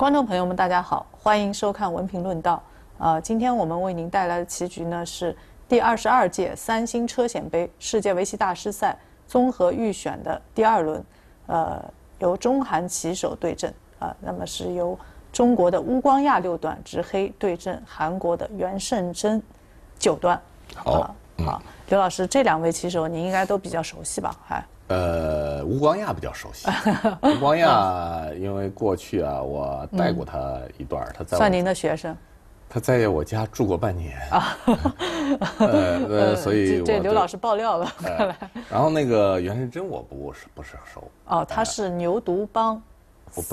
观众朋友们，大家好，欢迎收看《文评论道》。呃，今天我们为您带来的棋局呢是第二十二届三星车险杯世界围棋大师赛综合预选的第二轮，呃，由中韩棋手对阵。呃，那么是由中国的乌光亚六段执黑对阵韩国的袁胜珍九段。好，好，刘老师，这两位棋手您应该都比较熟悉吧？哎，呃，吴光亚比较熟悉。吴光亚，因为过去啊，我带过他一段他在算您的学生。他在我家住过半年。啊，呃，所以对刘老师爆料了。然后那个袁世珍我不是不是熟。哦，他是牛犊帮。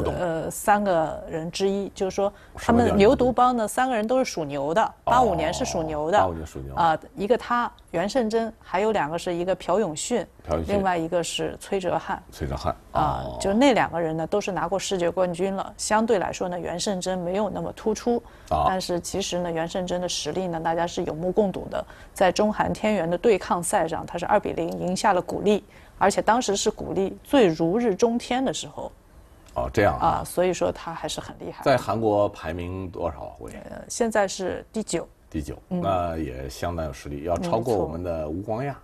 呃，三个人之一，就是说他们牛犊帮呢，三个人都是属牛的。八五年是属牛的。八五年属牛。啊，一个他袁胜珍，还有两个是一个朴永训，另外一个是崔哲翰。崔哲翰。啊，就那两个人呢，都是拿过世界冠军了。相对来说呢，袁胜珍没有那么突出，但是其实呢，袁胜珍的实力呢，大家是有目共睹的。在中韩天元的对抗赛上，他是二比零赢下了古力，而且当时是古力最如日中天的时候。哦，这样啊，所以说他还是很厉害。在韩国排名多少位？呃，现在是第九。第九，那也相当有实力，要超过我们的吴光亚，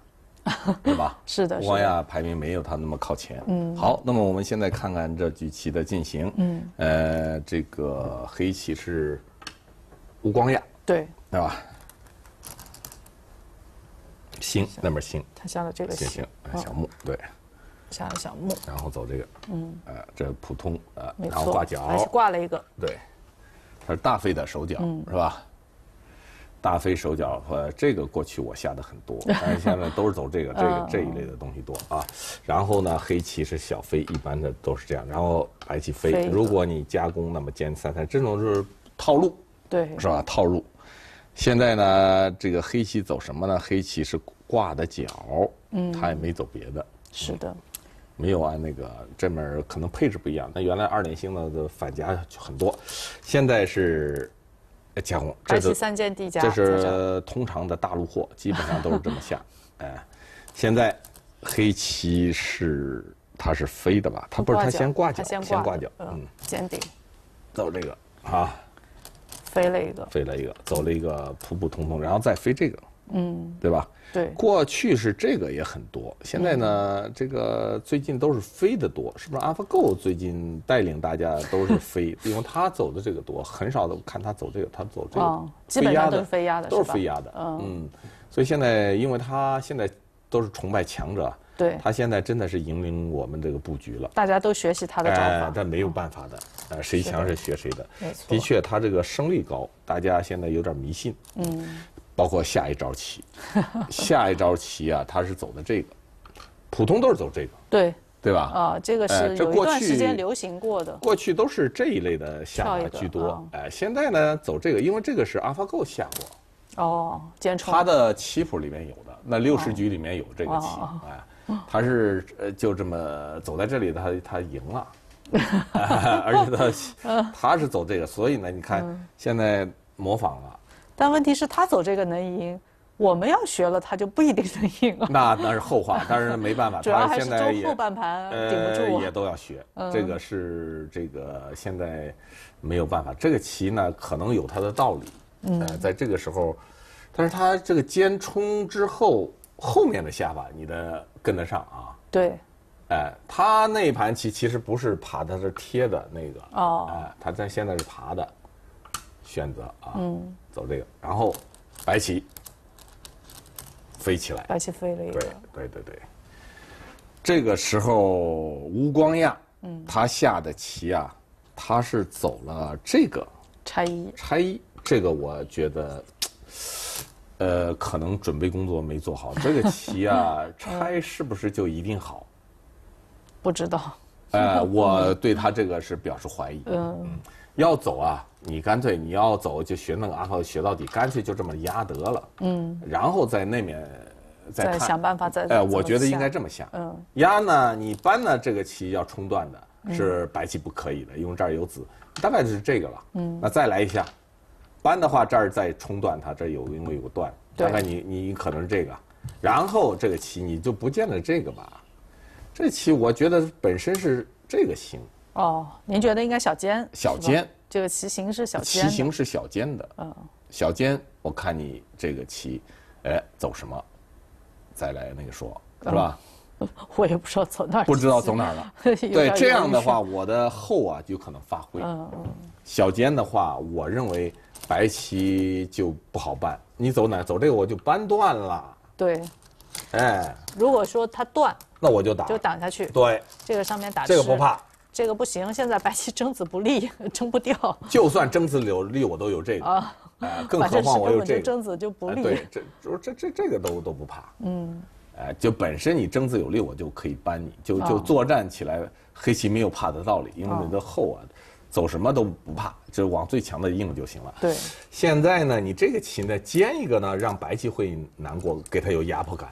对吧？是的，吴光亚排名没有他那么靠前。嗯，好，那么我们现在看看这局棋的进行。嗯，呃，这个黑棋是吴光亚，对，对吧？星，那边星，他下的这个星，小木，对。下小目，然后走这个，嗯，呃，这普通呃，然后挂角，挂了一个，对，是大飞的手脚是吧？大飞手脚和这个过去我下的很多，但是现在都是走这个，这个这一类的东西多啊。然后呢，黑棋是小飞，一般的都是这样。然后白棋飞，如果你加工那么尖三三，这种是套路，对，是吧？套路。现在呢，这个黑棋走什么呢？黑棋是挂的角，嗯，他也没走别的，是的。没有啊，那个这面可能配置不一样。那原来二点星的反就很多，现在是加红。这是三件地价，这是通常的大陆货，基本上都是这么下。哎，现在黑棋是它是飞的吧？它不是，它先挂角，先挂角。嗯，先顶。走这个啊！飞了一个，飞了一个，走了一个普普通通，然后再飞这个。嗯，对吧？对，过去是这个也很多，现在呢，这个最近都是飞的多，是不是？AlphaGo 最近带领大家都是飞，因为他走的这个多，很少的看他走这个，他走这个，基本上都是飞压的，都是飞压的。嗯所以现在因为他现在都是崇拜强者，对，他现在真的是引领我们这个布局了，大家都学习他的招法，但没有办法的，呃，谁强是学谁的，没错，的确他这个胜率高，大家现在有点迷信，嗯。包括下一招棋，下一招棋啊，他是走的这个，普通都是走这个，对对吧？啊，这个是这过去时间流行过的，过去都是这一类的下居多，哎，现在呢走这个，因为这个是 AlphaGo 下过，哦，他的棋谱里面有的，那六十局里面有这个棋，哎，他是呃就这么走在这里，他他赢了，而且他他是走这个，所以呢，你看现在模仿了。但问题是，他走这个能赢，我们要学了，他就不一定能赢了。那那是后话，但是没办法，他现在是后半盘顶不住。也都要学，这个是这个现在没有办法。这个棋呢，可能有它的道理。嗯，在这个时候，但是他这个尖冲之后，后面的下法，你的跟得上啊？对。哎，他那盘棋其实不是爬的，是贴的那个。哦。哎，他在现在是爬的。选择啊，走这个，然后白棋飞起来，白棋飞了一个，对对对对。这个时候吴光亚，嗯，他下的棋啊，他是走了这个拆一拆一，这个我觉得，呃，可能准备工作没做好。这个棋啊，拆是不是就一定好？不知道。呃，我对他这个是表示怀疑。嗯，要走啊。你干脆你要走就学那个阿浩学到底，干脆就这么压得了。嗯。然后在那面再想办法再。哎，我觉得应该这么想。嗯。压呢？你搬呢？这个棋要冲断的，是白棋不可以的，因为这儿有子。大概就是这个了。嗯。那再来一下，搬的话这儿再冲断它，这儿有因为有断。对。大概你你你可能是这个，然后这个棋你就不见得这个吧？这棋我觉得本身是这个形。哦，您觉得应该小尖？小尖。这个棋形是小，棋形是小尖的。嗯。小尖，我看你这个棋，哎，走什么，再来那个说，是吧？我也不知道走哪。不知道走哪了。对这样的话，我的后啊就可能发挥。嗯嗯。小尖的话，我认为白棋就不好办。你走哪？走这个我就扳断了。对。哎。如果说它断，那我就打。就挡下去。对。这个上面打。这个不怕。这个不行，现在白棋争子不利，争 不掉。就算争子有利，我都有这个啊，更何况我有这个争子就不利。对，这就是这这这个都都不怕。嗯，哎，就本身你争子有利，我就可以扳你。就就作战起来，黑棋没有怕的道理，因为你的厚啊，走什么都不怕，就往最强的硬就行了。对。现在呢，你这个棋呢，尖一个呢，让白棋会难过，给他有压迫感。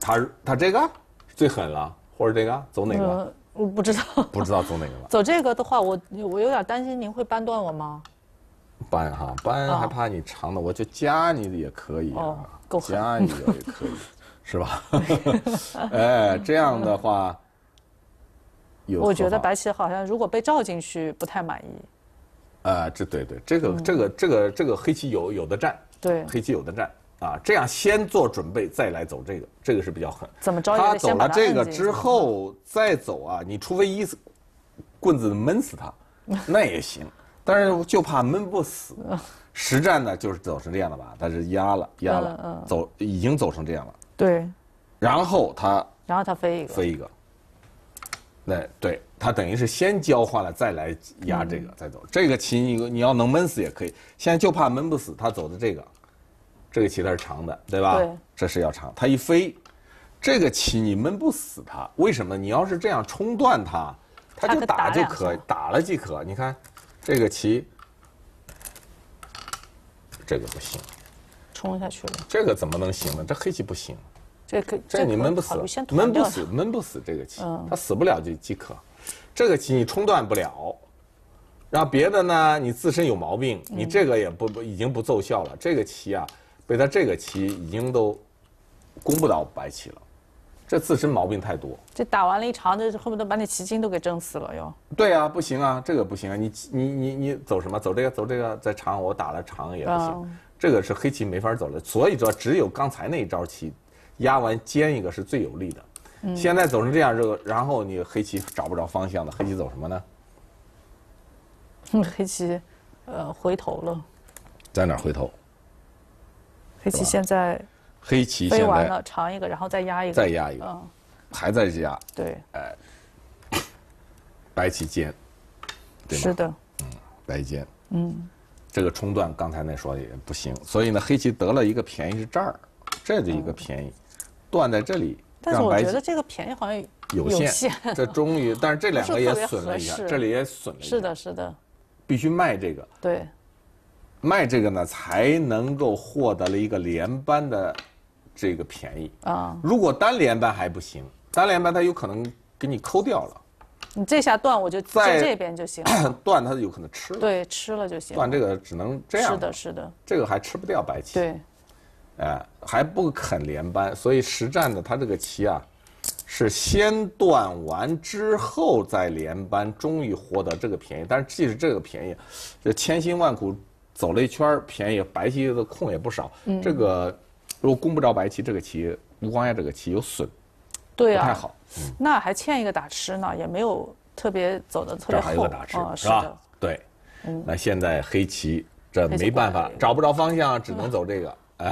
他他这个最狠了，或者这个走哪个？我不知道，不知道走哪个了。走这个的话，我我有点担心您会扳断我吗？扳哈，扳还怕你长的，我就加你也可以，加你也可以，是吧？哎，这样的话，我觉得白棋好像如果被照进去不太满意。啊，这对对，这个这个这个这个黑棋有有的占，对，黑棋有的占。啊，这样先做准备，再来走这个，这个是比较狠。怎么着？他走了这个之后再走啊？你除非一棍子闷死他，那也行。但是就怕闷不死。实战呢就是走成这样的吧？他是压了，压了，走已经走成这样了。对。然后他，然后他飞一个，飞一个。那对他等于是先交换了，再来压这个，再走这个棋。你你要能闷死也可以。现在就怕闷不死他走的这个。这个棋它是长的，对吧？对，这是要长。它一飞，这个棋你闷不死它。为什么？你要是这样冲断它，它就打就可打了即可。你看，这个棋，这个不行，冲下去了。这个怎么能行呢？这黑棋不行。这可这你闷不死，闷不死，闷不死这个棋，它死不了就即可。这个棋你冲断不了，然后别的呢，你自身有毛病，你这个也不不已经不奏效了。这个棋啊。被他这个棋已经都攻不到白棋了，这自身毛病太多。这打完了一场，这后面都把你棋筋都给挣死了，要。对啊，不行啊，这个不行啊，你你你你走什么？走这个，走这个，再长我打了长也不行，这个是黑棋没法走了。所以说，只有刚才那一招棋，压完尖一个是最有利的。现在走成这样，这个然后你黑棋找不着方向了，黑棋走什么呢？黑棋，呃，回头了。在哪回头？黑棋现在，黑棋先完了，尝一个，然后再压一个，再压一个，还在压。对，哎，白棋尖，对吗？是的，嗯，白尖，嗯，这个冲断刚才那说的也不行，所以呢，黑棋得了一个便宜是这儿，这就一个便宜，断在这里白。但是我觉得这个便宜好像有限，这终于，但是这两个也损了一下，这里也损了，一下。是的，是的，必须卖这个，对。卖这个呢，才能够获得了一个连班的这个便宜啊！如果单连班还不行，单连班他有可能给你抠掉了。你这下断我就在这边就行 断它有可能吃了。对，吃了就行。断这个只能这样。是的，是的，这个还吃不掉白棋。对，哎，还不肯连班，所以实战的他这个棋啊，是先断完之后再连班，终于获得这个便宜。但是即使这个便宜，这千辛万苦。走了一圈儿，便宜白棋的空也不少。这个如果攻不着白棋，这个棋吴光亚这个棋有损，不太好。那还欠一个打吃呢，也没有特别走的特别厚。还有个打吃是吧？对。那现在黑棋这没办法，找不着方向，只能走这个。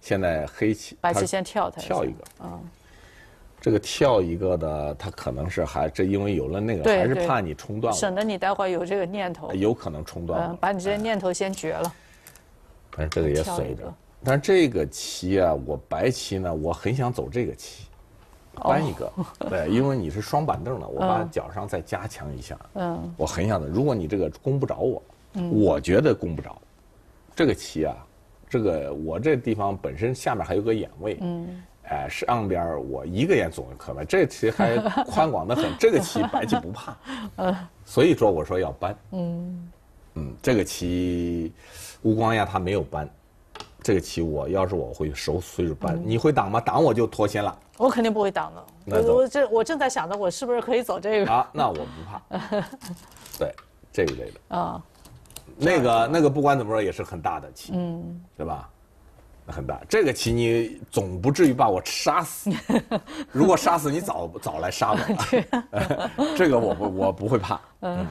现在黑棋白棋先跳它，跳一个。嗯。这个跳一个的，他可能是还这，因为有了那个，还是怕你冲断了。省得你待会有这个念头。有可能冲断了，把你这些念头先绝了。是这个也随着。但这个棋啊，我白棋呢，我很想走这个棋，搬一个。对，因为你是双板凳的，我把脚上再加强一下。嗯。我很想的，如果你这个攻不着我，我觉得攻不着。这个棋啊，这个我这地方本身下面还有个眼位。嗯。哎，上边我一个人总磕吧，这棋还宽广的很，这个棋白棋不怕，嗯，所以说我说要搬，嗯，嗯，这个棋吴光亚他没有搬，这个棋我要是我会熟，随时搬。你会挡吗？挡我就脱先了。我肯定不会挡的。我我这我正在想着我是不是可以走这个。啊，那我不怕。对，这一类的。啊，那个那个不管怎么说也是很大的棋，嗯，对吧？很大，这个棋你总不至于把我杀死。如果杀死你，早早来杀我。这个我不我不会怕。嗯，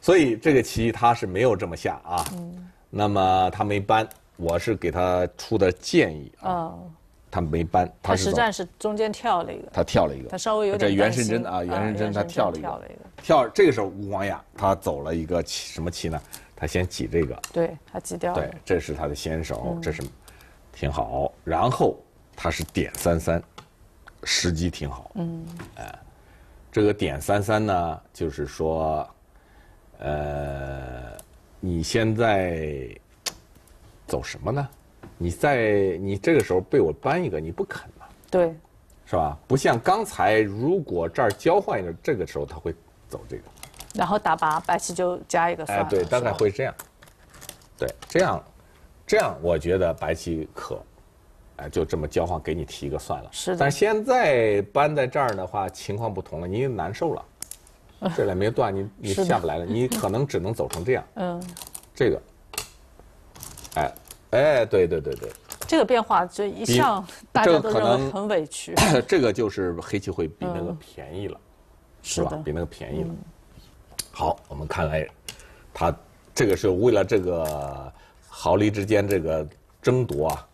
所以这个棋他是没有这么下啊。嗯。那么他没搬，我是给他出的建议啊。他没搬，他实战是中间跳了一个。他跳了一个。他稍微有点这袁世珍啊。袁世珍他跳了一个。跳，这个时候吴光亚他走了一个棋什么棋呢？他先挤这个。对他挤掉。对，这是他的先手，这是。挺好，然后它是点三三，时机挺好。嗯，哎，这个点三三呢，就是说，呃，你现在走什么呢？你在你这个时候被我搬一个，你不肯吗？对，是吧？不像刚才，如果这儿交换一个，这个时候他会走这个，然后打八，白棋就加一个，哎，对，大概会这样，对，这样。这样，我觉得白棋可，哎，就这么交换给你提一个算了。是。但现在搬在这儿的话，情况不同了，你也难受了。这里没断，你你下不来了，你可能只能走成这样。嗯。这个，哎，哎，对对对对。这个变化就一向大家都认为很委屈。这个就是黑棋会比那个便宜了，是吧？比那个便宜。了。好，我们看，哎，他这个是为了这个。毫厘之间这个争夺啊，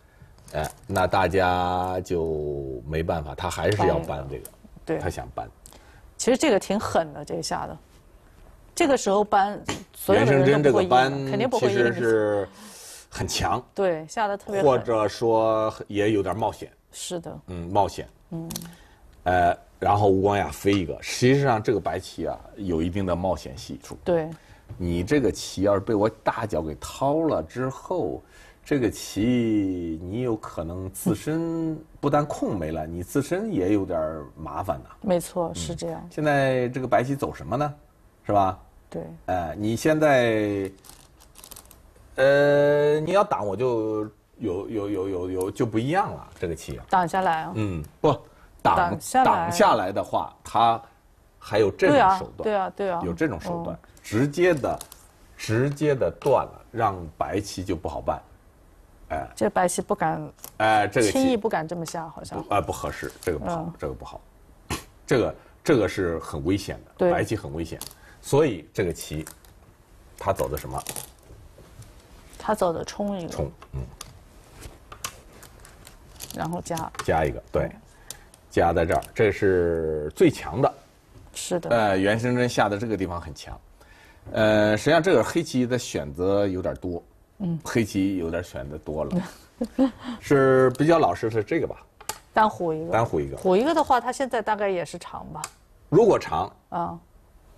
哎，那大家就没办法，他还是要搬这个，对，他想搬。其实这个挺狠的这一下的，这个时候搬，袁生真这个搬，肯定不会其实是很强，对，下的特别，或者说也有点冒险，是的，嗯，冒险，嗯，呃，然后吴光亚飞一个，实际上这个白棋啊有一定的冒险系数，对。你这个棋要是被我大脚给掏了之后，这个棋你有可能自身不但空没了，你自身也有点麻烦呐。没错，是这样。现在这个白棋走什么呢？是吧？对。哎，你现在，呃，你要挡我就有有有有有就不一样了。这个棋挡下来啊？嗯，不挡挡下来的话，他还有这种手段。对啊，对啊，有这种手段。直接的，直接的断了，让白棋就不好办，哎，这白棋不敢，哎，这个轻易不敢这么下，好像，哎，不合适，这个不好，这个不好，这个这个是很危险的，白棋很危险，所以这个棋，他走的什么？他走的冲一个，冲，嗯，然后加，加一个，对，加在这儿，这是最强的，是的，呃，袁声针下的这个地方很强。呃，实际上这个黑棋的选择有点多，嗯，黑棋有点选的多了，是比较老实是这个吧。单虎一个。单虎一个。虎一个的话，它现在大概也是长吧。如果长。啊。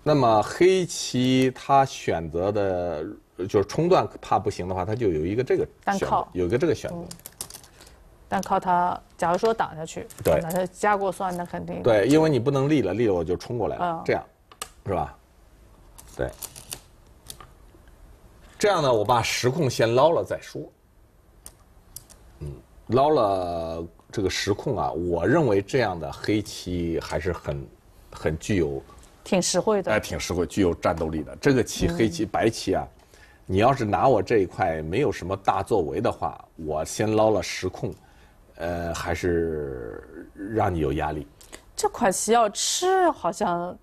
那么黑棋它选择的，就是冲断怕不行的话，它就有一个这个。单靠。有一个这个选择。单靠它，假如说挡下去。对。那他加过算，那肯定。对，因为你不能立了，立了我就冲过来了，这样，是吧？对。这样呢，我把实控先捞了再说。嗯，捞了这个实控啊，我认为这样的黑棋还是很、很具有，挺实惠的，哎，挺实惠，具有战斗力的。这个棋，黑棋、白棋啊，你要是拿我这一块没有什么大作为的话，我先捞了实控，呃，还是让你有压力。这款棋要吃好像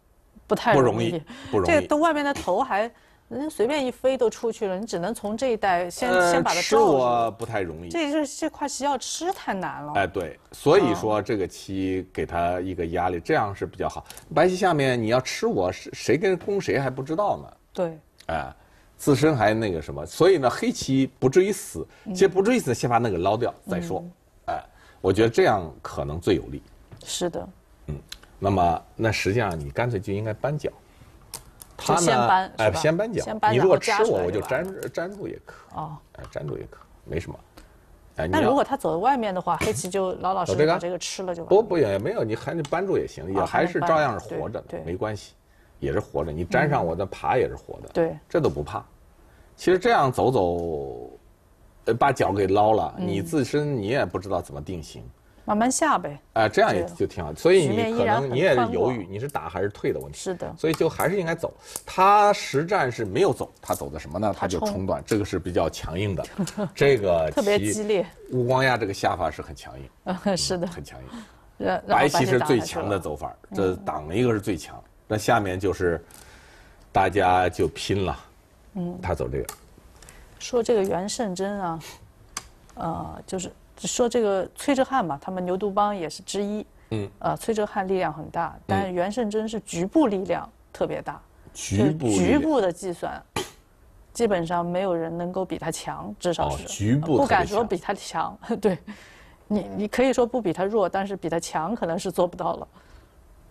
不太容易，不容易，这都外面的头还。人家随便一飞都出去了，你只能从这一带先先把它吃了。是我不太容易。这这这块棋要吃太难了。哎，对，所以说这个棋给他一个压力，这样是比较好。白棋下面你要吃我，谁跟攻谁还不知道呢。对。哎，自身还那个什么，所以呢，黑棋不至于死，其实不至于死，先把那个捞掉再说。哎，我觉得这样可能最有利。是的。嗯，那么那实际上你干脆就应该搬脚。他先搬哎，先搬脚。你如果吃我，我就粘粘住也可。哦，粘住也可，没什么。哎，那如果他走到外面的话，黑棋就老老实实把这个吃了就。不不也也没有，你还得搬住也行，也还是照样是活着，没关系，也是活着。你粘上我的爬也是活的。对，这都不怕。其实这样走走，把脚给捞了，你自身你也不知道怎么定型。慢慢下呗，啊，这样也就挺好。所以你可能你也犹豫，你是打还是退的问题。是的。所以就还是应该走。他实战是没有走，他走的什么呢？他就冲断，这个是比较强硬的。这个 特别激烈。吴光亚这个下法是很强硬，是的，很强硬。白棋是最强的走法，这挡一个是最强。那下面就是大家就拼了。嗯。他走这个。说这个袁胜真啊，呃，就是。说这个崔哲瀚嘛，他们牛犊帮也是之一。嗯。呃，崔哲瀚力量很大，但袁胜真是局部力量特别大。局部。局部的计算，基本上没有人能够比他强，至少是。哦，局部。不敢说比他强，对。你你可以说不比他弱，但是比他强可能是做不到了。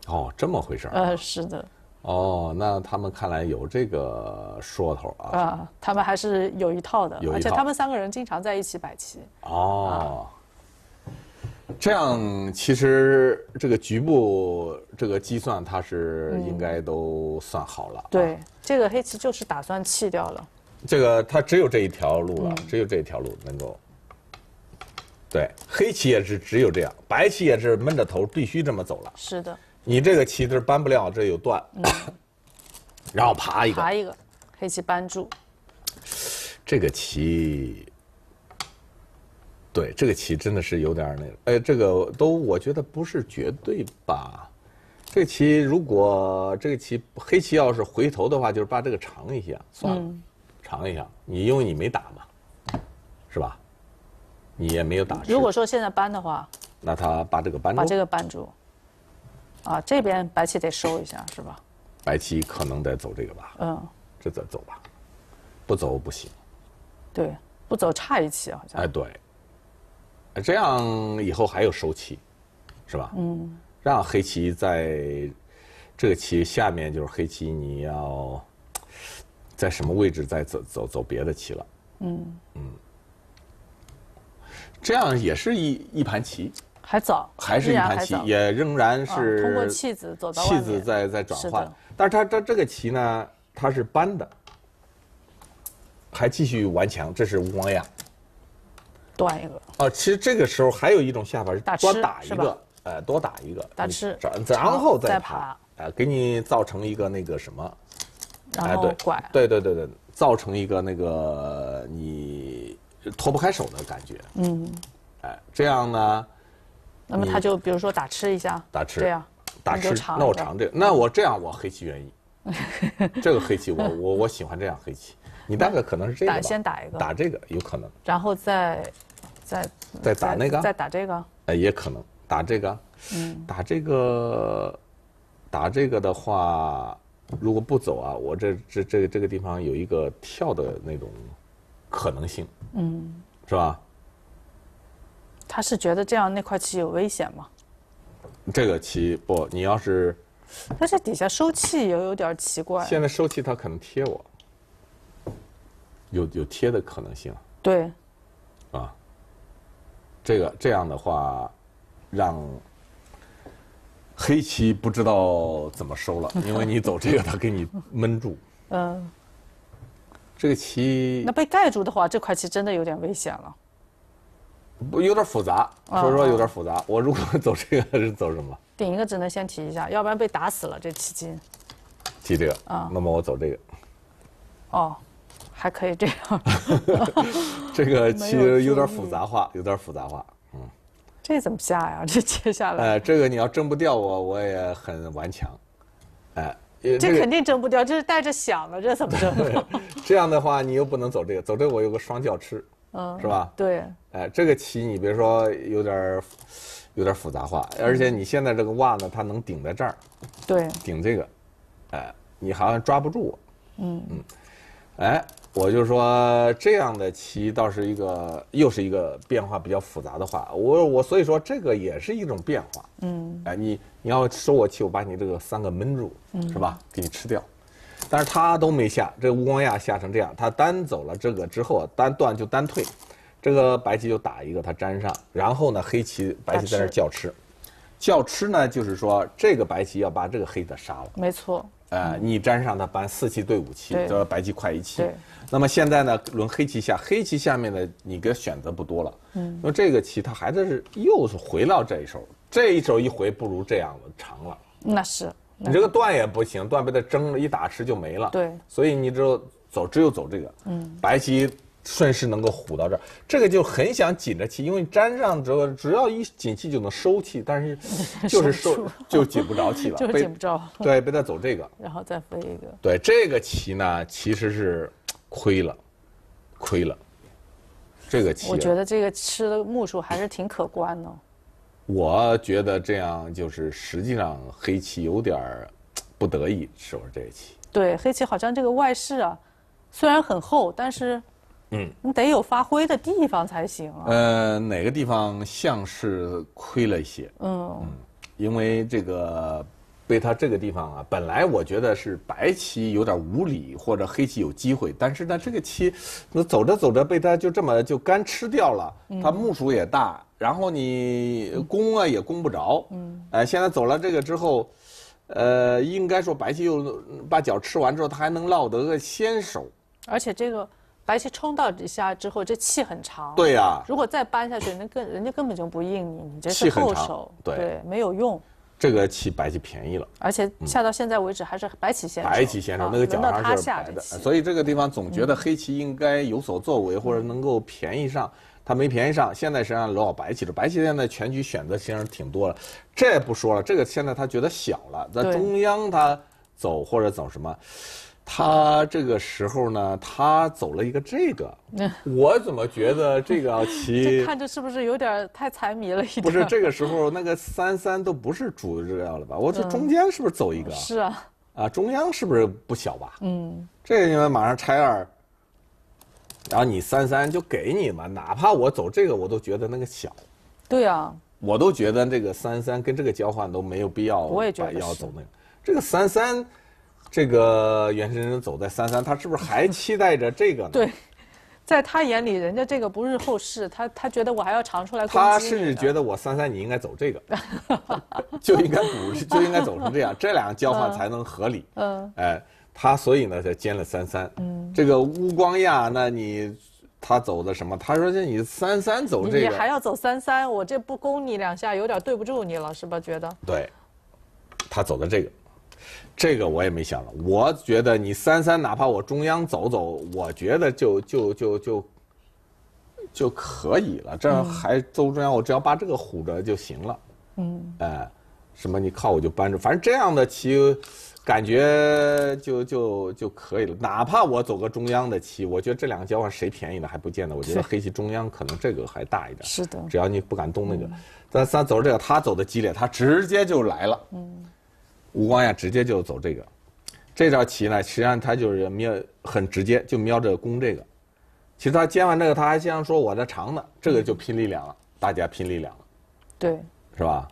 哦，这么回事儿。呃，是的。哦，那他们看来有这个说头啊！啊，他们还是有一套的，而且他们三个人经常在一起摆棋。哦，这样其实这个局部这个计算，他是应该都算好了。对，这个黑棋就是打算弃掉了。这个他只有这一条路了，只有这一条路能够。对，黑棋也是只有这样，白棋也是闷着头必须这么走了。是的。你这个棋子搬不了，这有断，然后爬一个，爬一个，黑棋搬住。这个棋，对，这个棋真的是有点那，个，哎，这个都我觉得不是绝对吧。这棋如果这个棋黑棋要是回头的话，就是把这个长一下，算了，长一下。你因为你没打嘛，是吧？你也没有打。如果说现在搬的话，那他把这个搬住，把这个搬住。啊，这边白棋得收一下，是吧？白棋可能得走这个吧。嗯，这得走吧，不走不行。对，不走差一棋好像。哎，对。这样以后还有收棋，是吧？嗯。让黑棋在这个棋下面，就是黑棋你要在什么位置再走走走别的棋了。嗯。嗯。这样也是一一盘棋。还早，还是一盘棋，也仍然是通过弃子走到弃子在在转换。但是它这这个棋呢，它是扳的，还继续顽强。这是吴光亚断一个啊。其实这个时候还有一种下法是多打一个，呃，多打一个，打吃，然后再爬，呃，给你造成一个那个什么，哎，对，对对对对，造成一个那个你脱不开手的感觉。嗯，哎，这样呢。那么他就比如说打吃一下，打吃，对呀，打吃，那我尝这个，那我这样我黑棋愿意，这个黑棋我我我喜欢这样黑棋，你大概可能是这样打先打一个，打这个有可能，然后再再再打那个，再打这个，哎也可能打这个，嗯，打这个打这个的话，如果不走啊，我这这这这个地方有一个跳的那种可能性，嗯，是吧？他是觉得这样那块棋有危险吗？这个棋不，你要是……他这底下收气也有点奇怪。现在收气，他可能贴我，有有贴的可能性。对。啊。这个这样的话，让黑棋不知道怎么收了，因为你走这个，他给你闷住。嗯。这个棋。那被盖住的话，这块棋真的有点危险了。不有点复杂，所以说有点复杂。我如果 走这个是走什么？顶一个只能先提一下，要不然被打死了这七金。提这个啊？那么我走这个。哦，还可以这样。这个其实有点复杂化，有点复杂化。嗯。这怎么下呀？这接下来。呃，这个你要争不掉我，我也很顽强。哎，这肯定争不掉，这是带着响的，这怎么着？这样的话你又不能走这个，走这我有个双轿吃。嗯，是吧？对，哎，这个棋你别说，有点有点复杂化，而且你现在这个袜呢，它能顶在这儿，对，顶这个，哎，你好像抓不住，嗯嗯，哎，我就说这样的棋倒是一个，又是一个变化比较复杂的话，我我所以说这个也是一种变化，嗯，哎，你你要收我气，我把你这个三个闷住，嗯，是吧？给你吃掉。但是他都没下，这个吴光亚下成这样，他单走了这个之后，单断就单退，这个白棋就打一个，他粘上，然后呢，黑棋白棋在那叫吃，叫吃呢，就是说这个白棋要把这个黑的杀了，没错，呃，你粘上他搬四七对五七，这白棋快一七。那么现在呢，轮黑棋下，黑棋下面的你个选择不多了，嗯，那这个棋他还在是又是回到这一手，这一手一回不如这样了长了，那是。你这个断也不行，断被他蒸了一打吃就没了。对，所以你只有走，只有走这个。嗯。白棋顺势能够虎到这儿，这个就很想紧着气，因为粘上之后，只要一紧气就能收气，但是 就是收就紧不着气了，被紧不着。对，被他走这个。然后再飞一个。对这个棋呢，其实是亏了，亏了。这个棋。我觉得这个吃的目数还是挺可观的。我觉得这样就是，实际上黑棋有点儿不得已是？这一棋。对，黑棋好像这个外势啊，虽然很厚，但是，嗯，你得有发挥的地方才行啊。呃，哪个地方像是亏了一些？嗯，因为这个。被他这个地方啊，本来我觉得是白棋有点无理，或者黑棋有机会，但是呢，这个棋，那走着走着被他就这么就干吃掉了。他目数也大，然后你攻啊也攻不着。嗯。哎，现在走了这个之后，呃，应该说白棋又把角吃完之后，他还能落得个先手。而且这个白棋冲到底下之后，这气很长。对呀。如果再扳下去，那根人家根本就不应你，你这是后手，对，没有用。这个棋白棋便宜了，而且下到现在为止还是白棋先生。白棋先生那个角上是白的，所以这个地方总觉得黑棋应该有所作为或者能够便宜上，他没便宜上。现在实际上落白棋了，白棋现在全局选择其实挺多了。这不说了，这个现在他觉得小了，在中央他走或者走什么。他这个时候呢，他走了一个这个，我怎么觉得这个棋 看着是不是有点太财迷了？不是这个时候，那个三三都不是主日料了吧？我这中间是不是走一个？是啊，啊，中央是不是不小吧？嗯，这个你们马上拆二，然后你三三就给你嘛，哪怕我走这个，我都觉得那个小。对啊，我都觉得这个三三跟这个交换都没有必要，我也觉得要走那个这个三三。这个袁先生走在三三，他是不是还期待着这个呢？对，在他眼里，人家这个不是后事，他他觉得我还要尝出来。他甚至觉得我三三，你应该走这个，就应该补，就应该走成这样，这两个交换才能合理。嗯，哎，他所以呢才兼了三三。嗯，这个乌光亚，那你他走的什么？他说：“你三三走这个，你还要走三三，我这不攻你两下，有点对不住你了，是吧？”觉得对，他走的这个。这个我也没想到，我觉得你三三，哪怕我中央走走，我觉得就就就就就可以了。这样还走中央，我只要把这个唬着就行了。嗯。哎，什么你靠我就扳着，反正这样的棋，感觉就就就可以了。哪怕我走个中央的棋，我觉得这两个交换谁便宜呢还不见得。我觉得黑棋中央可能这个还大一点。是的。只要你不敢动那个，但三走这个，他走的激烈，他直接就来了。嗯。吴光亚直接就走这个，这招棋呢，实际上他就是瞄很直接，就瞄着攻这个。其实他接完这个，他还经常说我的长呢，这个就拼力量了，大家拼力量了，对，是吧？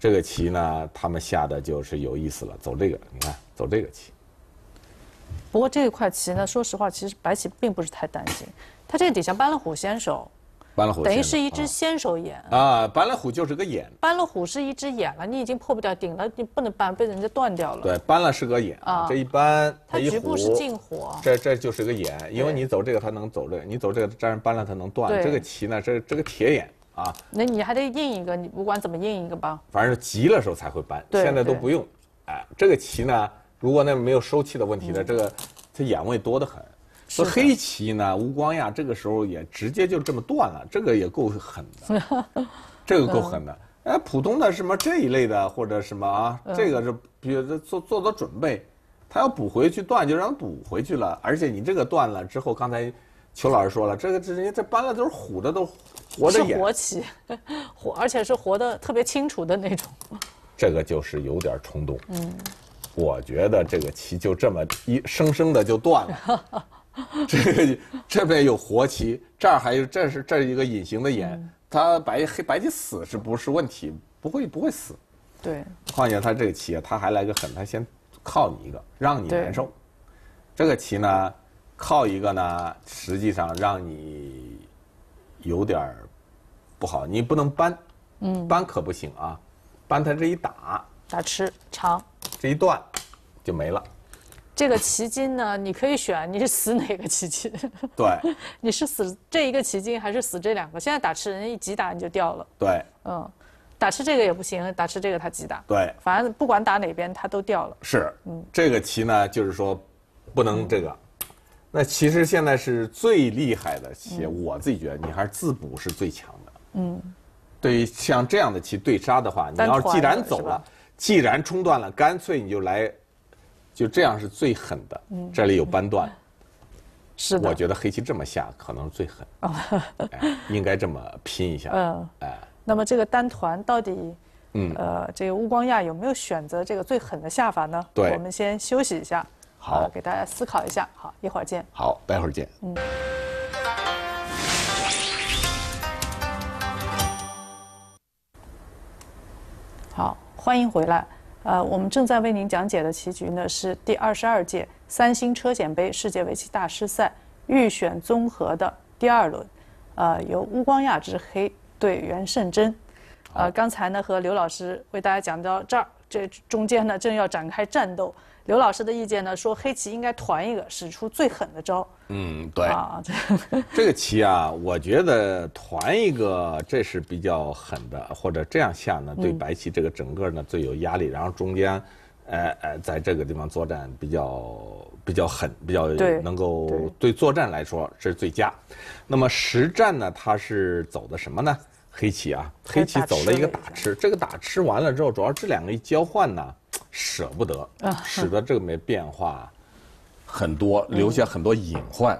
这个棋呢，他们下的就是有意思了，走这个，你看走这个棋。不过这一块棋呢，说实话，其实白棋并不是太担心，他这底下搬了虎先手。等于是一只先手眼啊，搬了虎就是个眼。搬了虎是一只眼了，你已经破不掉顶了，你不能搬，被人家断掉了。对，搬了是个眼啊，这一般它局部是进火。这这就是个眼，因为你走这个它能走这，你走这个沾上扳了它能断。这个棋呢，这这个铁眼啊。那你还得印一个，你不管怎么印一个吧。反正急了时候才会搬，现在都不用。哎，这个棋呢，如果那没有收气的问题的，这个它眼位多得很。说黑棋呢，吴光亚这个时候也直接就这么断了，这个也够狠的，这个够狠的。哎，普通的什么这一类的或者什么啊，这个是比如做做的准备，他要补回去断就让补回去了，而且你这个断了之后，刚才邱老师说了，这个这人家这搬了都是虎的都活的眼是活棋，活而且是活的特别清楚的那种。这个就是有点冲动，嗯，我觉得这个棋就这么一生生的就断了。这这边有活棋，这儿还有，这是这是一个隐形的眼，他白黑白棋死是不是问题？不会不会死，对。况且他这个棋啊，他还来个狠，他先靠你一个，让你难受。这个棋呢，靠一个呢，实际上让你有点不好，你不能搬，嗯，搬可不行啊，搬他这一打，打吃长，这一断就没了。这个棋筋呢，你可以选，你是死哪个棋筋？对，你是死这一个棋筋，还是死这两个？现在打吃人一急打你就掉了。对，嗯，打吃这个也不行，打吃这个他急打。对，反正不管打哪边他都掉了。是，嗯，这个棋呢就是说，不能这个。那其实现在是最厉害的棋，我自己觉得你还是自补是最强的。嗯，对于像这样的棋对杀的话，你要既然走了，既然冲断了，干脆你就来。就这样是最狠的，这里有扳断，是的，我觉得黑棋这么下可能最狠，应该这么拼一下。嗯，哎，那么这个单团到底，呃，这个乌光亚有没有选择这个最狠的下法呢？对，我们先休息一下，好，给大家思考一下，好，一会儿见。好，待会儿见。嗯，好，欢迎回来。呃，我们正在为您讲解的棋局呢，是第二十二届三星车险杯世界围棋大师赛预选综合的第二轮，呃，由乌光亚之黑对袁胜真，呃，刚才呢和刘老师为大家讲到这儿，这中间呢正要展开战斗。刘老师的意见呢，说黑棋应该团一个，使出最狠的招。嗯，对。啊，这 个棋啊，我觉得团一个这是比较狠的，或者这样下呢，对白棋这个整个呢最有压力，然后中间，呃呃，在这个地方作战比较比较狠，比较能够对作战来说这是最佳。那么实战呢，它是走的什么呢？黑棋啊，黑棋走了一个打吃，这个打吃完了之后，主要这两个一交换呢。舍不得，使得这个没变化很多，留下很多隐患。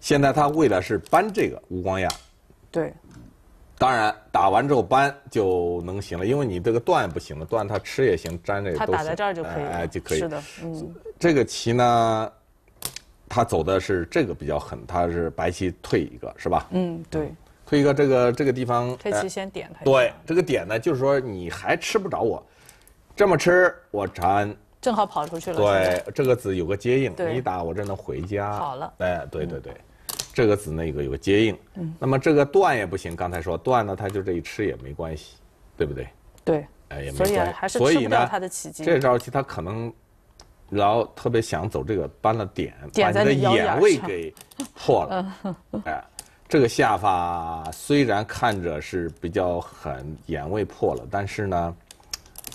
现在他为了是搬这个吴光亚。对。当然打完之后搬就能行了，因为你这个断不行了，断他吃也行，粘这个都行。他打在这儿就可以哎，就可以。是的，嗯。这个棋呢，他走的是这个比较狠，他是白棋退一个，是吧？嗯，对。退一个这个这个地方。退棋先点他。对，这个点呢，就是说你还吃不着我。这么吃，我长正好跑出去了。对，这个子有个接应，你打我这能回家。好了。哎，对对对，这个子那个有个接应。嗯。那么这个断也不行，刚才说断了，他就这一吃也没关系，对不对？对。哎，也没关系。所以还是吃不他的这招棋他可能老特别想走这个，搬了点，把你的眼位给破了。哎，这个下法虽然看着是比较狠，眼位破了，但是呢。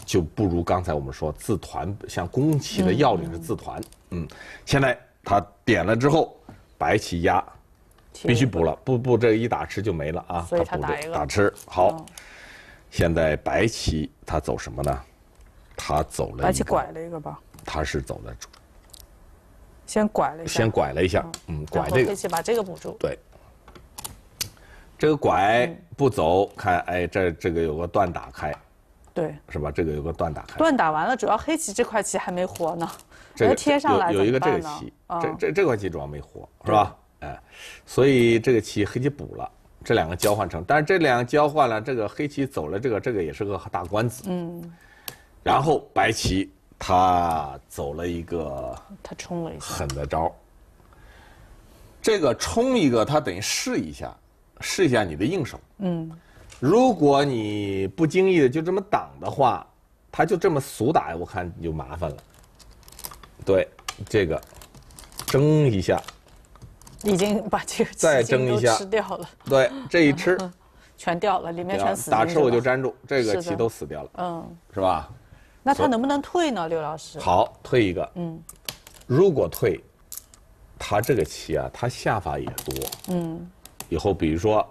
就不如刚才我们说自团，像宫崎的要领是自团，嗯，现在他点了之后，白棋压，必须补了，不不，这个一打吃就没了啊，所以他打打吃，好，现在白棋他走什么呢？他走了，白棋拐了一个吧？他是走了，先拐了先拐了一下，嗯，拐这个，可棋把这个补住，对，这个拐不走，看，哎，这这个有个断打开。对，是吧？这个有个断打开，断打完了，主要黑棋这块棋还没活呢，这个、贴上来有有一个这个棋，这这这块棋主要没活，是吧？哎，所以这个棋黑棋补了，这两个交换成，但是这两个交换了，这个黑棋走了，这个这个也是个大官子。嗯，然后白棋他走了一个，他冲了一下狠的招。这个冲一个，他等于试一下，试一下你的硬手。嗯。如果你不经意的就这么挡的话，他就这么俗打，我看就麻烦了。对，这个蒸一下，已经把这个再蒸一下，吃掉了。对，这一吃 全掉了，里面全死。打吃我就粘住，这个棋都死掉了，嗯，是吧？那他能不能退呢，刘老师？好，退一个。嗯，如果退，他这个棋啊，他下法也多。嗯，以后比如说。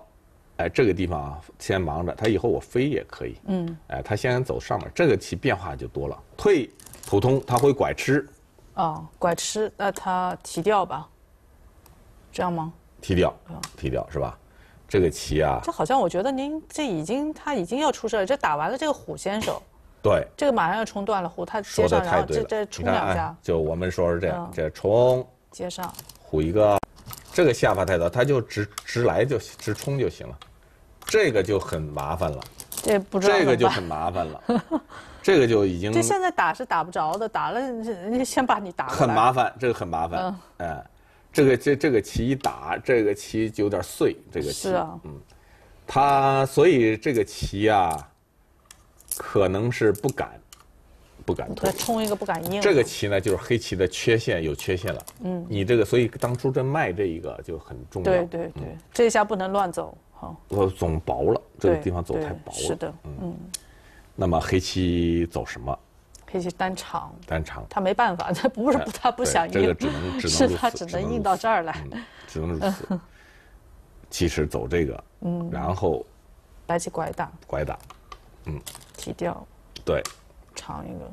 哎，这个地方啊，先忙着，他以后我飞也可以。嗯，哎，他先走上面，这个棋变化就多了。退，普通他会拐吃。啊，拐吃，那他提掉吧？这样吗？提掉，提掉是吧？这个棋啊，这好像我觉得您这已经他已经要出事了，这打完了这个虎先手。对。这个马上要冲断了虎，他接上后这这冲两下。就我们说是这样，这冲。接上。虎一个。这个下法太多，他就直直来就直冲就行了，这个就很麻烦了。这不知道这个就很麻烦了，这个就已经。这现在打是打不着的，打了人家先把你打。很麻烦，这个很麻烦。嗯，这个这这个棋一打，这个棋就有点碎，这个棋。是啊。嗯，他所以这个棋啊，可能是不敢。不敢，对，冲一个不敢硬。这个棋呢，就是黑棋的缺陷，有缺陷了。嗯，你这个，所以当初这卖这一个就很重要。对对对，这下不能乱走，好。我总薄了，这个地方走太薄了。是的，嗯。那么黑棋走什么？黑棋单长。单长。他没办法，他不是他不想硬，这个只能，只能是他只能硬到这儿来，只能如此。其实走这个，嗯，然后。白棋拐打。拐打，嗯。提掉。对。尝一个，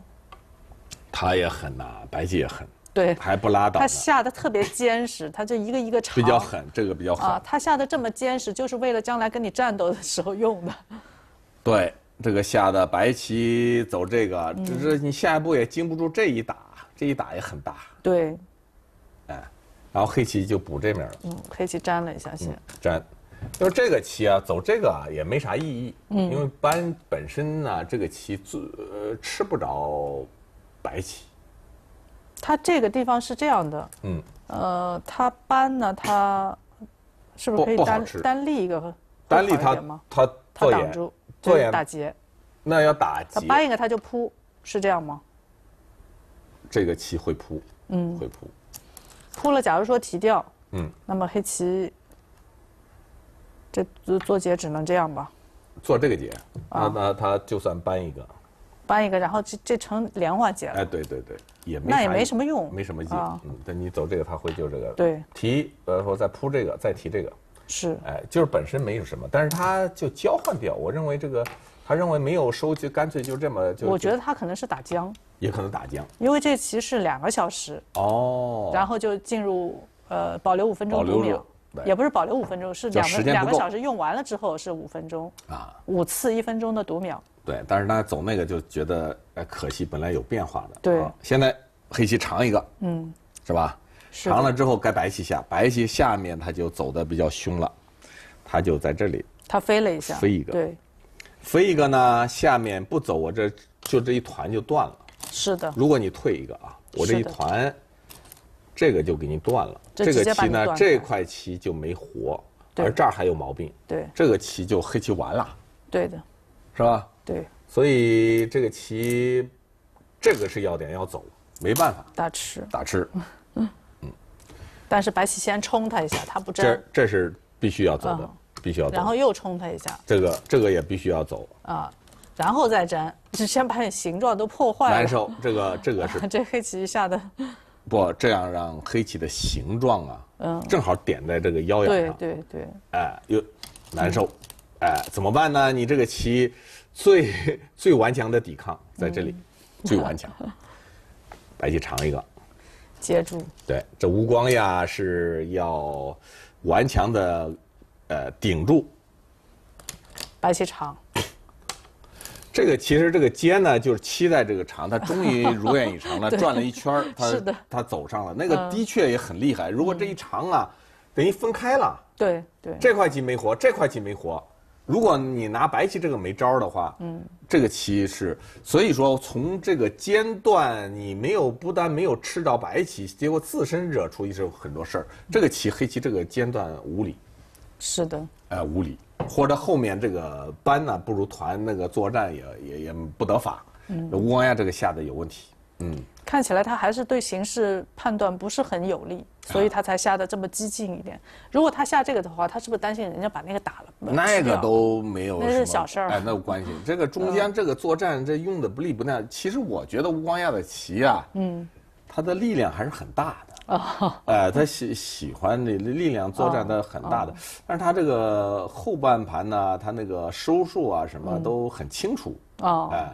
他也狠呐，白棋也狠。对，还不拉倒。他下的特别坚实，他就一个一个尝。比较狠，这个比较狠。他下的这么坚实，就是为了将来跟你战斗的时候用的。对，这个下的白棋走这个，就是你下一步也经不住这一打，这一打也很大。对，哎，然后黑棋就补这面了。嗯，黑棋粘了一下先粘。就是这个棋啊，走这个啊也没啥意义，因为搬本身呢，这个棋吃吃不着白棋。它这个地方是这样的。嗯。呃，它搬呢，它是不是可以单单立一个？单立它他它挡住，对，打劫。那要打劫。它搬一个，它就扑，是这样吗？这个棋会扑。嗯。会扑。扑了，假如说提掉。嗯。那么黑棋。这做结只能这样吧，做这个结，那那他就算搬一个，搬一个，然后这这成莲花结。了。哎，对对对，也没那也没什么用，没什么劲。嗯，对，你走这个，他会就这个。对。提呃，说再铺这个，再提这个。是。哎，就是本身没有什么，但是他就交换掉。我认为这个，他认为没有收，就干脆就这么。就。我觉得他可能是打僵。也可能打僵。因为这实是两个小时。哦。然后就进入呃，保留五分钟多秒。也不是保留五分钟，是两两个小时用完了之后是五分钟啊，五次一分钟的读秒。对，但是呢，走那个就觉得哎可惜，本来有变化的。对，现在黑棋长一个，嗯，是吧？长了之后该白棋下，白棋下面他就走的比较凶了，他就在这里。他飞了一下，飞一个，对，飞一个呢，下面不走，我这就这一团就断了。是的。如果你退一个啊，我这一团。这个就给你断了，这个棋呢，这块棋就没活，而这儿还有毛病，对，这个棋就黑棋完了，对的，是吧？对，所以这个棋，这个是要点要走，没办法，打吃，打吃，嗯 嗯，但是白棋先冲他一下，他不粘，这这是必须要走的，必须要，然后又冲他一下，这个这个也必须要走啊，然后再粘，就先把你形状都破坏了，难受，这个这个是，这黑棋下的，不这样，让黑棋的形状啊，嗯，正好点在这个腰眼上。对对对，哎，又难受，哎，怎么办呢？你这个棋，最 最顽强的抵抗在这里，最顽强。白棋长一个，接住。对，这吴光呀是要顽强的，呃，顶住。白棋长。这个其实这个尖呢，就是期待这个长，他 终于如愿以偿了，转了一圈儿，他他走上了。那个的确也很厉害。如果这一长啊，等于分开了。对对。这块棋没活，这块棋没活。如果你拿白棋这个没招的话，嗯，这个棋是。所以说从这个间断，你没有不但没有吃着白棋，结果自身惹出一些很多事儿。这个棋黑棋这个间断无理。是的。呃无理，或者后面这个班呢不如团那个作战也也也不得法。吴光亚这个下的有问题。嗯，看起来他还是对形势判断不是很有利，所以他才下的这么激进一点。如果他下这个的话，他是不是担心人家把那个打了？那个都没有那是小事儿。哎，那有关系。这个中间这个作战这用的不利不那，其实我觉得吴光亚的棋啊，嗯，他的力量还是很大的。哦，哎，他喜喜欢的力量作战的很大的，但是他这个后半盘呢，他那个收数啊，什么都很清楚。哦，哎，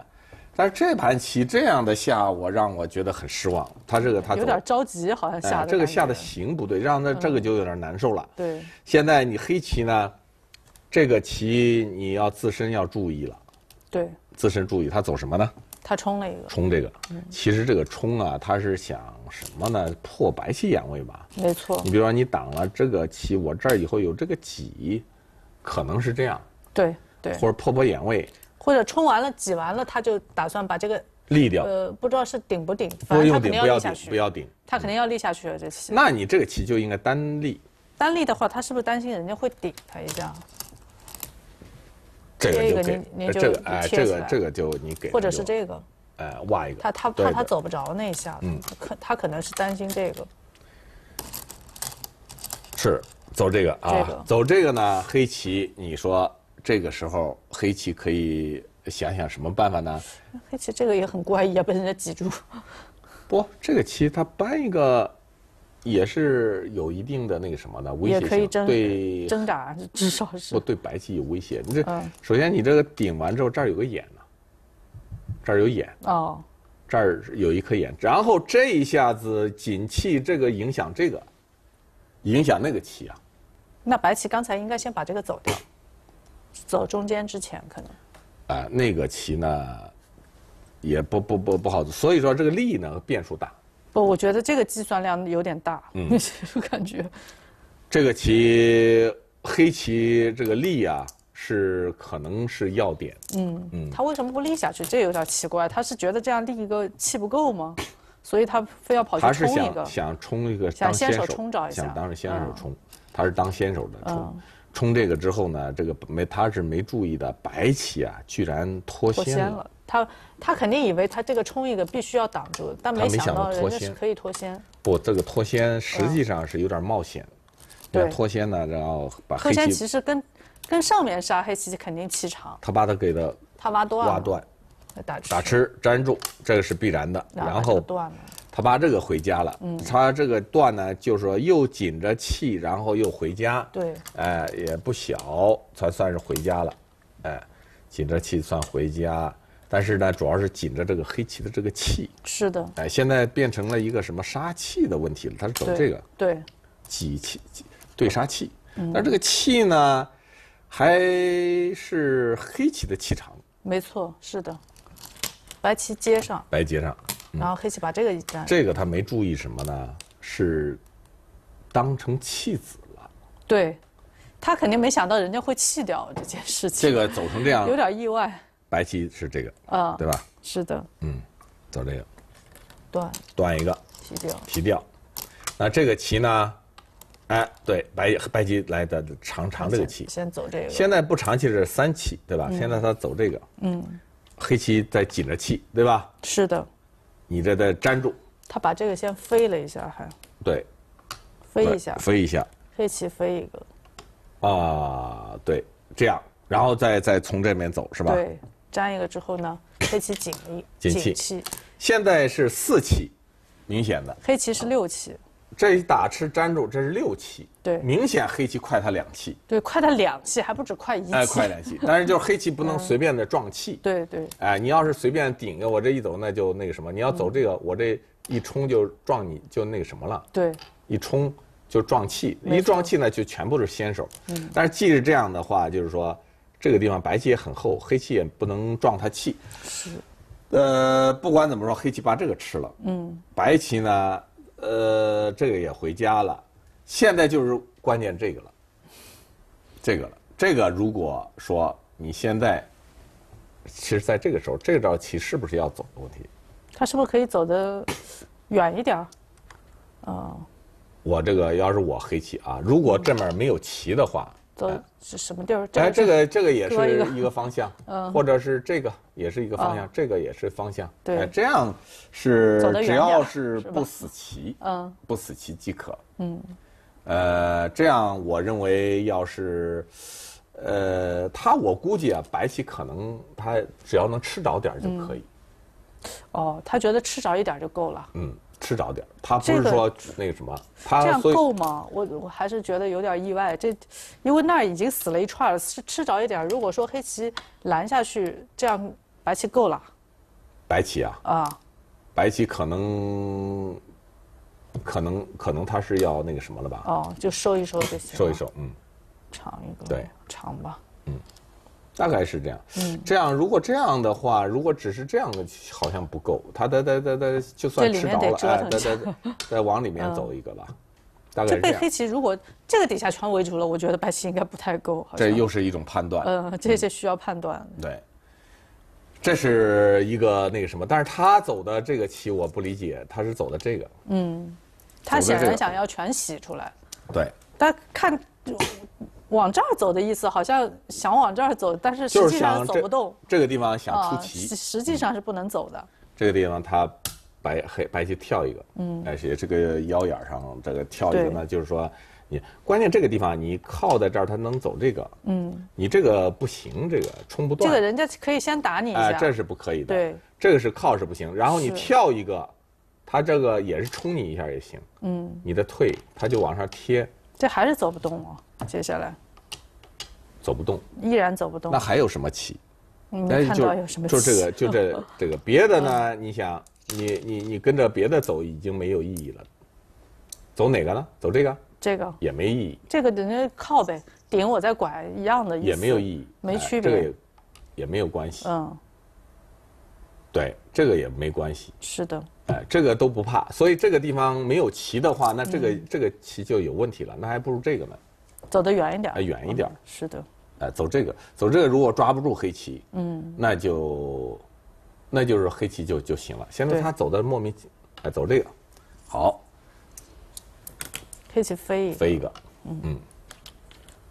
但是这盘棋这样的下，我让我觉得很失望。他这个他有点着急，好像下这个下的形不对，让他这个就有点难受了。对，现在你黑棋呢，这个棋你要自身要注意了。对，自身注意，他走什么呢？他冲了一个，冲这个，其实这个冲啊，他是想什么呢？破白棋眼位吧。没错。你比如说，你挡了这个棋，我这儿以后有这个挤，可能是这样。对对。或者破破眼位，或者冲完了挤完了，他就打算把这个立掉。呃，不知道是顶不顶，多用顶不要顶，不要顶。他肯定要立下去了，这棋。那你这个棋就应该单立。单立的话，他是不是担心人家会顶他一下？这个您您就贴起来，或者是这个，呃，挖一个。他他怕他走不着那下子，嗯，可他可能是担心这个。是走这个啊，走这个呢？黑棋，你说这个时候黑棋可以想想什么办法呢？黑棋这个也很怪异啊，被人家挤住。不，这个棋他搬一个。也是有一定的那个什么的威胁，对挣扎至少是，不对白棋有威胁。你这首先你这个顶完之后这儿有个眼呢，这儿有眼哦，这儿有一颗眼，然后这一下子紧气这个影响这个，影响那个棋啊。那白棋刚才应该先把这个走掉，走中间之前可能。啊，那个棋呢，也不不不不好走，所以说这个力呢变数大。我我觉得这个计算量有点大，嗯，感觉这个棋黑棋这个立啊是可能是要点，嗯嗯，他为什么不立下去？这有点奇怪，他是觉得这样立一个气不够吗？所以他非要跑去冲一个，想冲一个，想先手冲着一下，想当着先手冲，他是当先手的冲，冲这个之后呢，这个没他是没注意的，白棋啊居然脱先了。他他肯定以为他这个冲一个必须要挡住，但没想到人家是可以脱先。不，这个脱先实际上是有点冒险。对脱先呢，然后把黑棋其实跟跟上面杀黑棋肯定气长。他把他给的他挖断挖断，打吃粘住，这个是必然的。然后断了，他把这个回家了。嗯，他这个断呢，就是说又紧着气，然后又回家。对，哎，也不小，才算是回家了。哎，紧着气算回家。但是呢，主要是紧着这个黑棋的这个气。是的。哎，现在变成了一个什么杀气的问题了？他走这个。对。挤气，对杀气。嗯。那这个气呢，还是黑棋的气场。没错，是的。白棋接上。白接上，然后黑棋把这个一占。这个他没注意什么呢？是当成弃子了。对。他肯定没想到人家会弃掉这件事情。这个走成这样。有点意外。白棋是这个啊，对吧？是的，嗯，走这个，断断一个提掉提掉，那这个棋呢？哎，对，白白棋来的长长这个棋，先走这个。现在不长棋是三棋，对吧？现在他走这个，嗯，黑棋在紧着气，对吧？是的，你这在粘住。他把这个先飞了一下，还对，飞一下，飞一下，黑棋飞一个啊，对，这样，然后再再从这面走是吧？对。粘一个之后呢，黑棋紧一紧气，现在是四气，明显的黑棋是六气，这一打吃粘住，这是六气，对，明显黑棋快他两气，对，快他两气还不止快一，哎，快两气，但是就是黑棋不能随便的撞气，对对，哎，你要是随便顶着我这一走那就那个什么，你要走这个，我这一冲就撞你就那个什么了，对，一冲就撞气，一撞气呢就全部是先手，嗯，但是即使这样的话，就是说。这个地方白气也很厚，黑气也不能撞它气。是，呃，不管怎么说，黑棋把这个吃了。嗯。白棋呢，呃，这个也回家了。现在就是关键这个了，这个了，这个如果说你现在，其实在这个时候，这招棋是不是要走的问题？他是不是可以走得远一点？啊。我这个要是我黑棋啊，如果这面没有棋的话。走是什么地儿？哎，这个这个也是一个方向，嗯，或者是这个也是一个方向，这个也是方向，对，这样是只要是不死棋，嗯，不死棋即可，嗯，呃，这样我认为要是，呃，他我估计啊，白棋可能他只要能吃着点就可以，哦，他觉得吃着一点就够了，嗯。吃着点他不是说那个什么，他这样够吗？我我还是觉得有点意外。这，因为那儿已经死了一串了，吃吃着一点。如果说黑棋拦下去，这样白棋够了，白棋啊，啊，白棋可能，可能可能他是要那个什么了吧？哦，就收一收就行，收一收，嗯，尝一个，对，尝吧，嗯。大概是这样，嗯，这样如果这样的话，如果只是这样的，好像不够。他得得得得，就算吃饱了，再再 再往里面走一个吧，大概。这被黑棋如果这个底下全围住了，我觉得白棋应该不太够。这又是一种判断。嗯，这些需要判断。对，这是一个那个什么，但是他走的这个棋我不理解，他是走的这个。嗯，他显然想要全洗出来。对。但看。往这儿走的意思，好像想往这儿走，但是实际上走不动。这个地方想出棋，实际上是不能走的。这个地方他白黑白棋跳一个，嗯，而且这个腰眼上这个跳一个呢，就是说你关键这个地方你靠在这儿，他能走这个，嗯，你这个不行，这个冲不动。这个人家可以先打你一下，这是不可以的。对，这个是靠是不行，然后你跳一个，他这个也是冲你一下也行，嗯，你的退他就往上贴，这还是走不动啊。接下来走不动，依然走不动。那还有什么棋？你看到有什么？就这个，就这 这个别的呢？你想，你你你跟着别的走已经没有意义了。走哪个呢？走这个？这个也没意义。这个等于靠呗，顶我再拐一样的意思。也没有意义，没区别，这个也也没有关系。嗯，对，这个也没关系。是的，哎，这个都不怕，所以这个地方没有棋的话，那这个这个棋就有问题了。那还不如这个呢。走得远一点，哎，远一点，是的，哎，走这个，走这个，如果抓不住黑棋，嗯，那就，那就是黑棋就就行了。现在他走的莫名哎，走这个，好，黑棋飞，一飞一个，嗯嗯，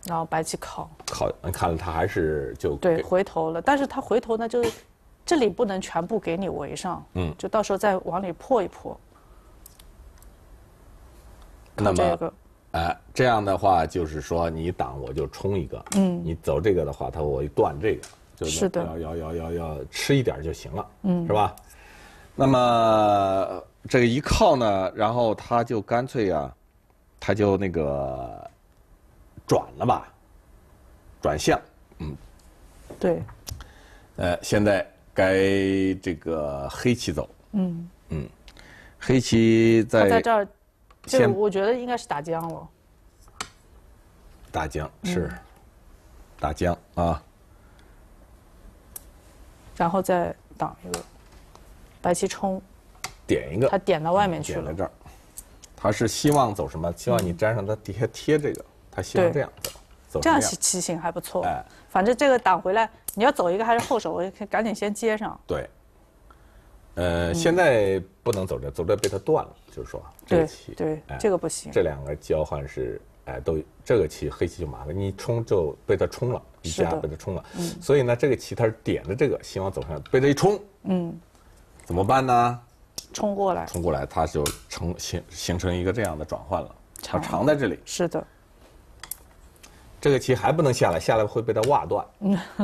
然后白棋靠，靠，看来他还是就对回头了，但是他回头呢，就这里不能全部给你围上，嗯，就到时候再往里破一破，那么。哎，这样的话就是说，你挡我就冲一个，嗯，你走这个的话，他我断这个，就是要要要要要吃一点就行了，嗯，是吧？那么这个一靠呢，然后他就干脆呀，他就那个转了吧，转向，嗯，对，呃，现在该这个黑棋走，嗯嗯，黑棋在在这。先，我觉得应该是打浆了。打浆是，打浆啊。然后再挡一个，白棋冲，点一个，他点到外面去了。点在这儿，他是希望走什么？希望你粘上他底下贴这个，他希望这样走。这样棋形还不错。哎，反正这个挡回来，你要走一个还是后手，我赶紧先接上。对。呃，现在不能走这，走这被他断了，就是说这个棋，对，这个不行。这两个交换是，哎，都这个棋黑棋就麻烦，你冲就被他冲了，一下被他冲了，嗯。所以呢，这个棋他是点的这个，希望走上来，被他一冲，嗯，怎么办呢？冲过来，冲过来，他就成形形成一个这样的转换了，他藏在这里，是的。这个棋还不能下来，下来会被他挖断，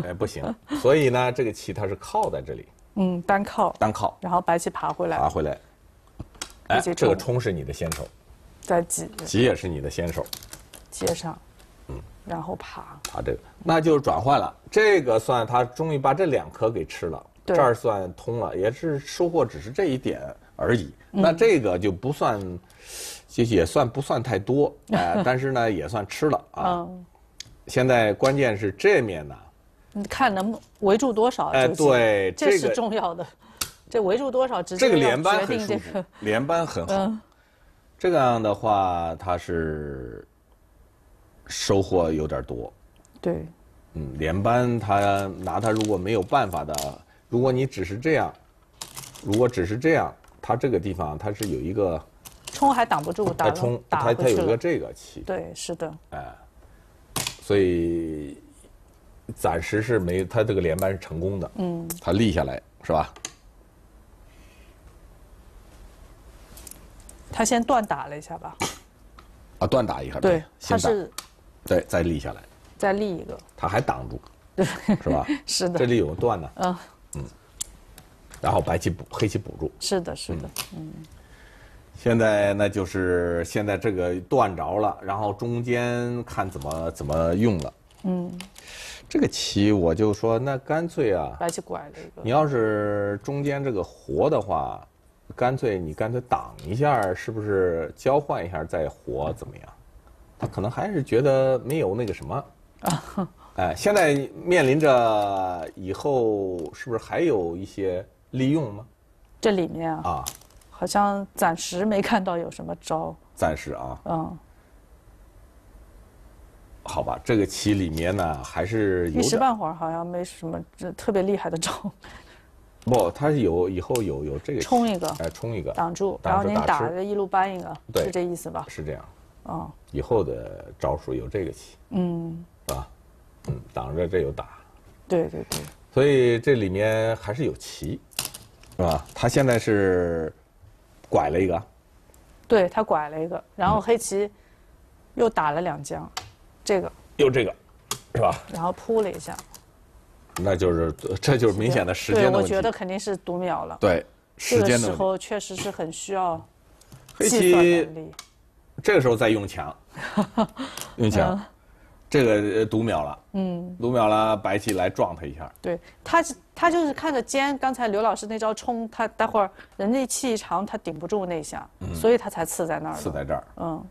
哎，不行。所以呢，这个棋他是靠在这里。嗯，单靠单靠，然后白棋爬回来，爬回来。哎，这个冲是你的先手，再挤挤也是你的先手，接上，嗯，然后爬爬这个，那就是转换了。这个算他终于把这两颗给吃了，这儿算通了，也是收获，只是这一点而已。那这个就不算，就也算不算太多啊，但是呢，也算吃了啊。现在关键是这面呢。你看能围住多少？哎，对，这是重要的。这围住多少直接连决很这个。连班很好。这个样的话他是收获有点多。对。嗯，连班他拿他如果没有办法的，如果你只是这样，如果只是这样，他这个地方他是有一个冲还挡不住，挡冲他他有一个这个气。对，是的。哎，所以。暂时是没他这个连班是成功的，嗯，他立下来是吧？他先断打了一下吧？啊，断打一下，对，他是对再立下来，再立一个，他还挡住，对，是吧？是的，这里有个断呢，嗯嗯，然后白棋补黑棋补住，是的，是的，嗯，现在那就是现在这个断着了，然后中间看怎么怎么用了，嗯。这个棋我就说，那干脆啊，白拐一个。你要是中间这个活的话，干脆你干脆挡一下，是不是交换一下再活怎么样？他可能还是觉得没有那个什么啊。哎，现在面临着以后是不是还有一些利用吗？这里面啊，好像暂时没看到有什么招。暂时啊。嗯。好吧，这个棋里面呢，还是一时半会儿好像没什么这特别厉害的招。不，它是有以后有有这个冲一个，哎，冲一个挡住，然后您打着一路搬一个，是这意思吧？是这样。哦，以后的招数有这个棋，嗯，啊，嗯，挡着这有打，对对对，所以这里面还是有棋，是吧？他现在是拐了一个，对他拐了一个，然后黑棋又打了两将。这个用这个，是吧？然后扑了一下，那就是这就是明显的时间问题。对，我觉得肯定是读秒了。对，时间的时候确实是很需要黑棋。这个时候再用强，用强。这个读秒了。嗯，读秒了，白棋来撞他一下。对他，他就是看着尖。刚才刘老师那招冲，他待会儿人家气一长，他顶不住那下，所以他才刺在那儿。刺在这儿。嗯，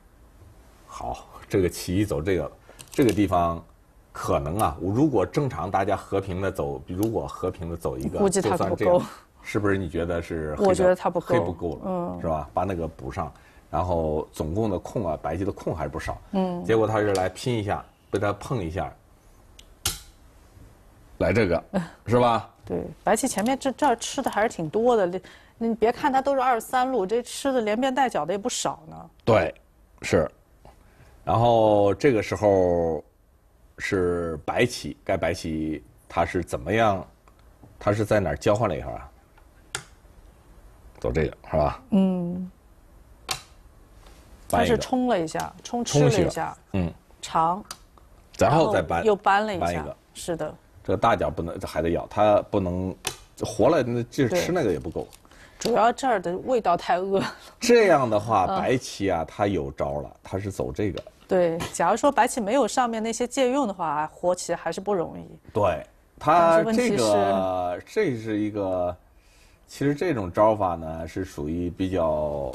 好，这个棋走这个了。这个地方可能啊，如果正常大家和平的走，如果和平的走一个，估计他不够，是不是？你觉得是？我觉得他不够，黑不够了，是吧？把那个补上，然后总共的空啊，白棋的空还是不少。嗯。结果他是来拼一下，被他碰一下，来这个 是吧？对，白棋前面这这儿吃的还是挺多的，你别看他都是二三路，这吃的连边带角的也不少呢。对，是。然后这个时候，是白棋，该白棋他是怎么样？他是在哪儿交换了一下啊？走这个是吧？嗯。但是冲了一下，冲吃了一下。嗯。长。然后再搬，又搬了一下。是的。这个大脚不能，还得咬，他不能活了，那就是吃那个也不够。主要这儿的味道太恶了。这样的话，白棋啊，他有招了，他是走这个。对，假如说白棋没有上面那些借用的话，活棋还是不容易。对，他这个这是一个，其实这种招法呢是属于比较。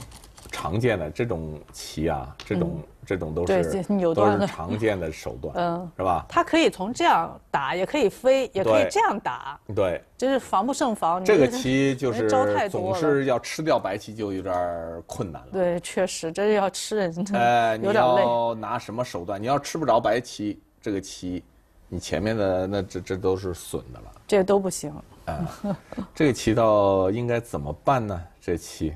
常见的这种棋啊，这种这种都是都是常见的手段，嗯，是吧？它可以从这样打，也可以飞，也可以这样打，对，就是防不胜防。这个棋就是总是要吃掉白棋就有点困难了。对，确实，这是要吃人，哎，有点累。你要拿什么手段？你要吃不着白棋，这个棋，你前面的那这这都是损的了，这都不行。这个棋到应该怎么办呢？这棋。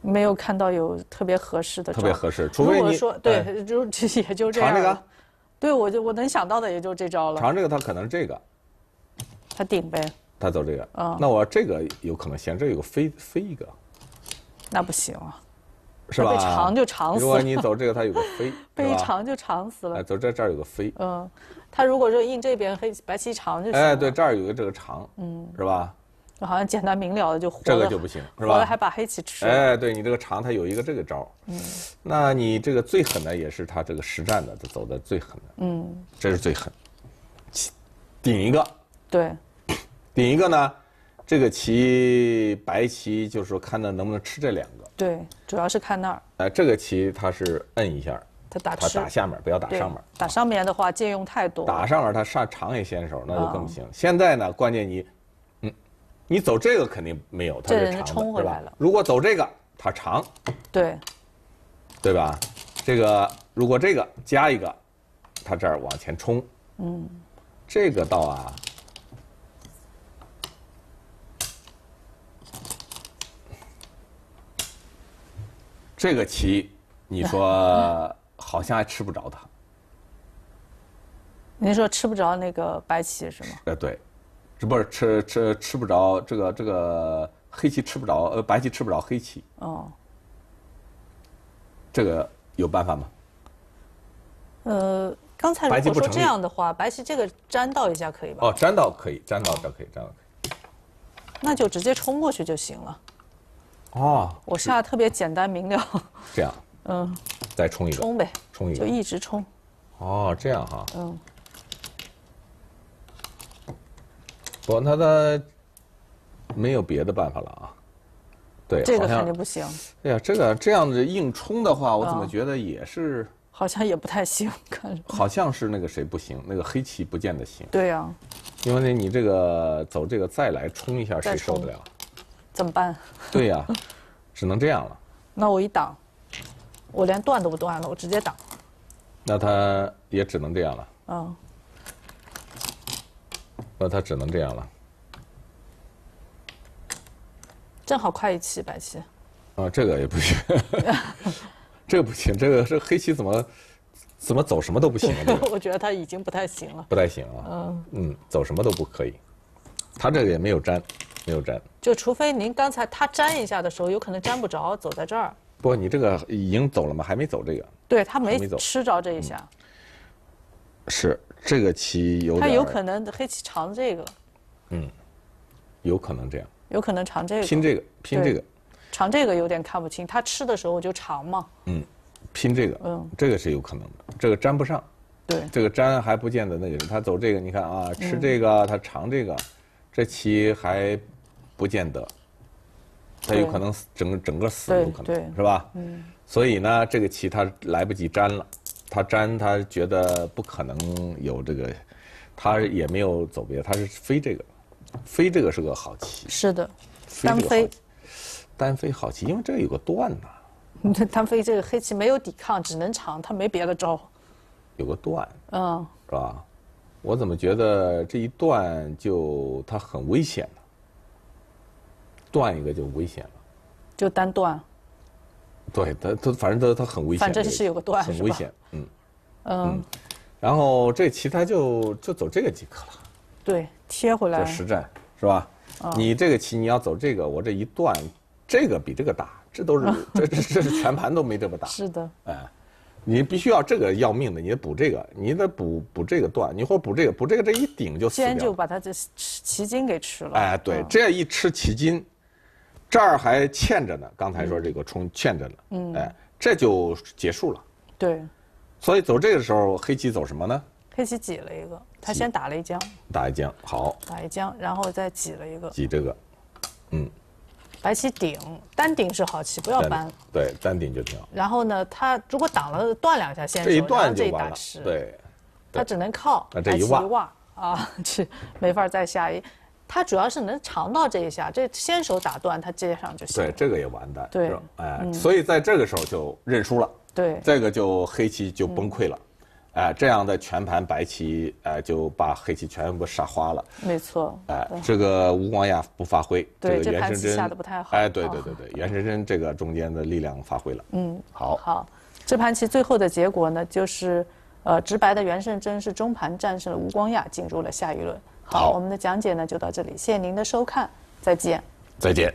没有看到有特别合适的。特别合适，除非我说对，就 也就这样。尝这个，对我就我能想到的也就这招了。尝这个，他可能是这个，他顶呗。他走这个，嗯。那我这个有可能，先这有个飞飞一个。那不行啊。是吧？长就长死。了。如果你走这个，它有个飞。飞长就长死了。哎，走这这儿有个飞。嗯，他如果说印这边黑白棋长就。哎，对，这儿有个这个长。嗯，是吧？好像简单明了的就活了，这个就不行是吧？完了还把黑棋吃。哎，对你这个长，他有一个这个招儿。嗯，那你这个最狠的也是他这个实战的，他走的最狠的。嗯，这是最狠，顶一个。对，顶一个呢，这个棋白棋就是说，看他能不能吃这两个。对，主要是看那儿。哎，这个棋他是摁一下，他打他打下面，不要打上面。打上面的话，借用太多。打上面，他上长也先手，那就更不行。现在呢，关键你。你走这个肯定没有，它是长，来了。如果走这个，它长，对，对吧？这个如果这个加一个，它这儿往前冲，嗯，这个道啊，这个棋，你说 好像还吃不着它，您说吃不着那个白棋是吗？呃，对。这不是吃吃吃不着这个这个黑棋吃不着呃白棋吃不着黑棋哦，这个有办法吗？呃，刚才如果说这样的话，白棋这个粘到一下可以吧？哦，粘到可以，粘到这可以，粘到可以。那就直接冲过去就行了。哦，我下特别简单明了。这样。嗯。再冲一个。冲呗。冲一个。就一直冲。哦，这样哈。嗯。不，那他没有别的办法了啊！对，这个肯定不行。哎呀，这个这样子硬冲的话，我怎么觉得也是……好像也不太行，看 着。好像是那个谁不行，那个黑棋不见得行。对呀，因为呢，你这个走这个再来冲一下，谁受得了？怎么办？对呀，只能这样了。那我一挡，我连断都不断了，我直接挡。那他也只能这样了。嗯。那他只能这样了。正好快一期白棋。啊，这个也不行，这个不行，这个是黑棋怎么怎么走什么都不行。我觉得他已经不太行了。不太行了。嗯。嗯，走什么都不可以，他这个也没有粘，没有粘。就除非您刚才他粘一下的时候，有可能粘不着，走在这儿。不，你这个已经走了吗？还没走这个。对他没吃着这一下。是这个棋有他有可能黑棋长这个，嗯，有可能这样，有可能长这个拼这个拼这个，长这个有点看不清。他吃的时候我就长嘛，嗯，拼这个，嗯，这个是有可能的，这个粘不上，对，这个粘还不见得那个。他走这个，你看啊，吃这个他长这个，这棋还不见得，他有可能整整个死有可能是吧？嗯，所以呢，这个棋他来不及粘了。他粘，他觉得不可能有这个，他也没有走别，他是飞这个，飞这个是个好棋。是的，单飞，单飞好棋，因为这个有个断呐。这 单飞这个黑棋没有抵抗，只能长，他没别的招。有个断，嗯，是吧？我怎么觉得这一断就他很危险呢？断一个就危险了，就单断。对，他他反正他他很危险，反正是有个段，很危险。嗯，嗯，然后这其他就就走这个即可了。对，贴回来。实战是吧？你这个棋你要走这个，我这一断，这个比这个大，这都是 这这这是全盘都没这么大。是的。哎，你必须要这个要命的，你补这个，你得补补这个断，你或补这个补这个，这一顶就。先就把它这棋筋给吃了。哎，对，这样一吃棋筋。这儿还欠着呢，刚才说这个冲欠着呢，嗯，哎，这就结束了。对，所以走这个时候黑棋走什么呢？黑棋挤了一个，他先打了一将，打一将，好。打一将，然后再挤了一个。挤这个，嗯。白棋顶，单顶是好棋，不要搬。对，单顶就挺好。然后呢，他如果挡了断两下，先这一断就完了。对，他只能靠。那这一挂啊，去 没法再下一。他主要是能尝到这一下，这先手打断他接上就行。对，这个也完蛋。对，哎，所以在这个时候就认输了。对。这个就黑棋就崩溃了，哎，这样的全盘白棋哎就把黑棋全部杀花了。没错。哎，这个吴光亚不发挥，这个袁胜真下的不太好。哎，对对对对，袁胜真这个中间的力量发挥了。嗯，好。好，这盘棋最后的结果呢，就是呃，直白的袁胜真是中盘战胜了吴光亚，进入了下一轮。好，我们的讲解呢就到这里，谢谢您的收看，再见，再见。